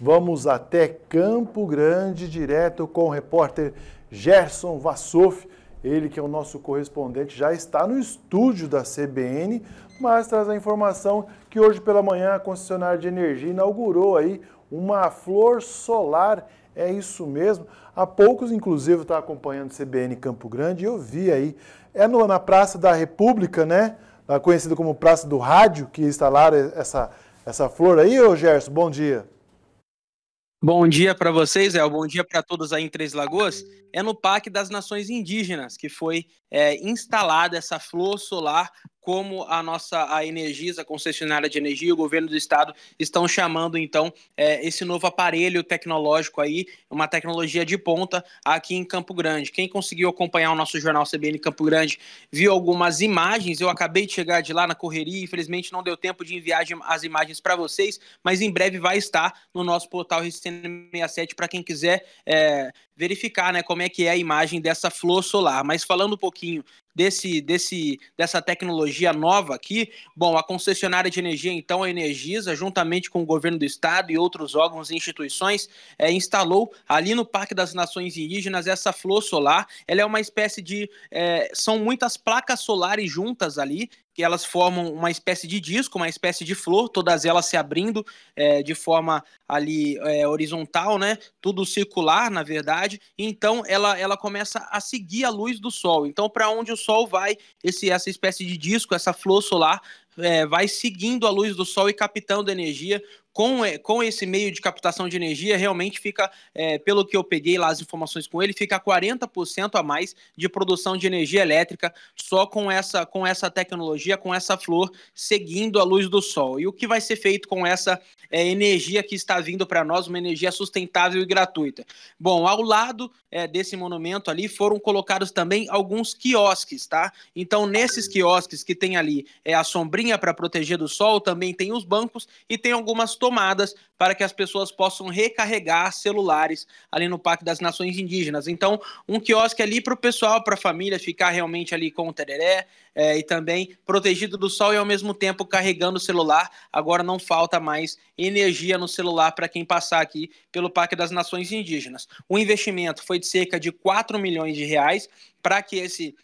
Vamos até Campo Grande, direto com o repórter Gerson Vassouf, ele que é o nosso correspondente, já está no estúdio da CBN, mas traz a informação que hoje pela manhã a concessionária de energia inaugurou aí uma flor solar, é isso mesmo. Há poucos, inclusive, está acompanhando CBN Campo Grande, e eu vi aí. É no, na Praça da República, né? Conhecida como Praça do Rádio, que instalaram essa, essa flor aí, ô Gerson, bom dia. Bom dia para vocês, El. Bom dia para todos aí em Três Lagoas. É no Parque das Nações Indígenas que foi é, instalada essa flor solar como a nossa a Energisa, a concessionária de energia, o governo do estado estão chamando então é, esse novo aparelho tecnológico aí, uma tecnologia de ponta aqui em Campo Grande. Quem conseguiu acompanhar o nosso jornal CBN Campo Grande viu algumas imagens. Eu acabei de chegar de lá na correria, infelizmente não deu tempo de enviar as imagens para vocês, mas em breve vai estar no nosso portal RCN67 para quem quiser é, verificar né, como é que é a imagem dessa flor solar. Mas falando um pouquinho desse, desse, dessa tecnologia nova aqui? Bom, a concessionária de energia, então, a Energisa, juntamente com o governo do estado e outros órgãos e instituições, é, instalou ali no Parque das Nações Indígenas essa flor solar. Ela é uma espécie de. É, são muitas placas solares juntas ali, que elas formam uma espécie de disco, uma espécie de flor, todas elas se abrindo é, de forma ali é, horizontal, né? Tudo circular, na verdade. Então ela, ela começa a seguir a luz do sol. Então para onde o sol vai, esse essa espécie de disco, essa flor solar é, vai seguindo a luz do sol e captando energia. Com, com esse meio de captação de energia, realmente fica, é, pelo que eu peguei lá as informações com ele, fica 40% a mais de produção de energia elétrica só com essa, com essa tecnologia, com essa flor seguindo a luz do sol. E o que vai ser feito com essa é, energia que está vindo para nós, uma energia sustentável e gratuita? Bom, ao lado é, desse monumento ali foram colocados também alguns quiosques, tá? Então, nesses quiosques que tem ali é, a sombrinha sombrinha para proteger do sol, também tem os bancos e tem algumas tomadas para que as pessoas possam recarregar celulares ali no Parque das Nações Indígenas. Então, um quiosque ali para o pessoal, para a família ficar realmente ali com o tereré é, e também protegido do sol e ao mesmo tempo carregando o celular. Agora não falta mais energia no celular para quem passar aqui pelo Parque das Nações Indígenas. O investimento foi de cerca de 4 milhões de reais para que esse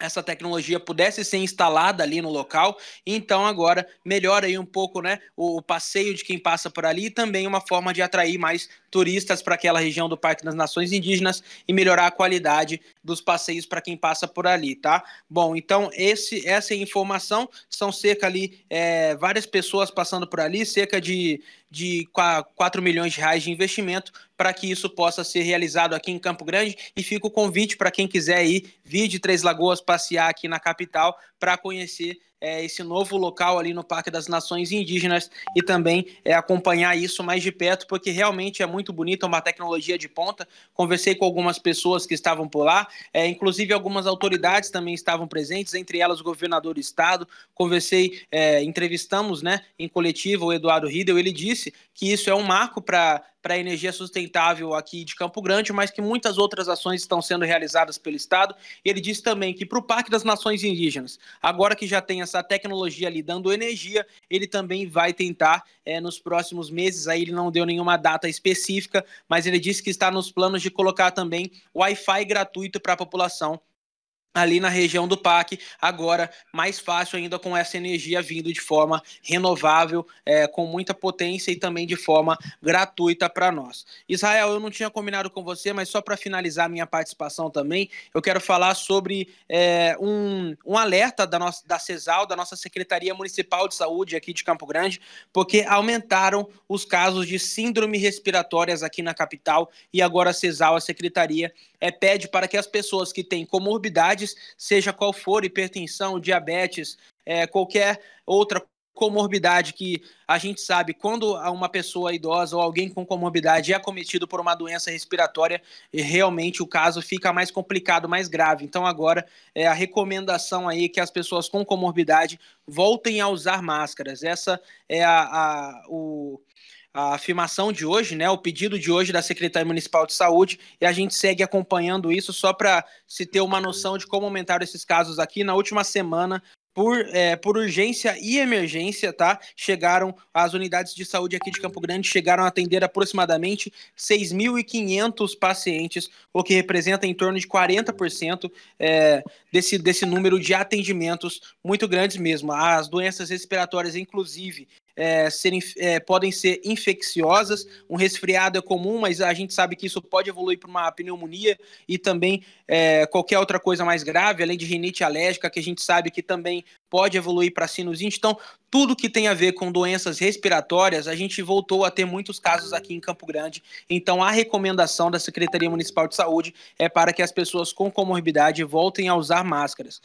essa tecnologia pudesse ser instalada ali no local, então agora melhora aí um pouco né, o, o, passeio de quem passa por ali e também uma forma de atrair mais turistas para aquela região do Parque das Nações Indígenas e melhorar a qualidade dos passeios para quem passa por ali, tá? Bom, então esse, essa é a informação. São cerca ali, é, várias pessoas passando por ali, cerca de, de 4 milhões de reais de investimento para que isso possa ser realizado aqui em Campo Grande. E fica o convite para quem quiser ir, vir de Três Lagoas, passear aqui na capital para conhecer é, esse novo local ali no Parque das Nações Indígenas e também é, acompanhar isso mais de perto, porque realmente é muito bonito, é uma tecnologia de ponta. Conversei com algumas pessoas que estavam por lá, é, inclusive algumas autoridades também estavam presentes, entre elas o governador do estado. Conversei, é, entrevistamos né, em coletivo o Eduardo Riedel, ele disse que isso é um marco para para a energia sustentável aqui de Campo Grande, mas que muitas outras ações estão sendo realizadas pelo Estado. Ele disse também que para o Parque das Nações Indígenas, agora que já tem essa tecnologia ali dando energia, ele também vai tentar é, nos próximos meses. Aí ele não deu nenhuma data específica, mas ele disse que está nos planos de colocar também Wi-Fi gratuito para a população ali na região do PAC, agora mais fácil ainda com essa energia vindo de forma renovável, é, com muita potência e também de forma gratuita para nós. Israel, eu não tinha combinado com você, mas só para finalizar minha participação também, eu quero falar sobre é, um, um alerta da, nossa, da CESAL, da nossa Secretaria Municipal de Saúde aqui de Campo Grande, porque aumentaram os casos de síndrome respiratórias aqui na capital e agora a CESAL, a Secretaria, é, pede para que as pessoas que têm comorbidade comorbidades, seja qual for, hipertensão, diabetes, é, qualquer outra comorbidade que a gente sabe quando uma pessoa idosa ou alguém com comorbidade é acometido por uma doença respiratória, realmente o caso fica mais complicado, mais grave. Então agora é a recomendação aí que as pessoas com comorbidade voltem a usar máscaras. Essa é a, a o a afirmação de hoje, né, o pedido de hoje da Secretaria Municipal de Saúde, e a gente segue acompanhando isso só para se ter uma noção de como aumentaram esses casos aqui. Na última semana, por, é, por urgência e emergência, tá? Chegaram as unidades de saúde aqui de Campo Grande, chegaram a atender aproximadamente 6.500 pacientes, o que representa em torno de 40% é, desse, desse número de atendimentos muito grandes mesmo. As doenças respiratórias, inclusive, é, serem, é, podem ser infecciosas. Um resfriado é comum, mas a gente sabe que isso pode evoluir para uma pneumonia e também é, qualquer outra coisa mais grave, além de rinite alérgica, que a gente sabe que também pode evoluir para sinusite. Então, tudo que tem a ver com doenças respiratórias, a gente voltou a ter muitos casos aqui em Campo Grande. Então, a recomendação da Secretaria Municipal de Saúde é para que as pessoas com comorbidade voltem a usar máscaras.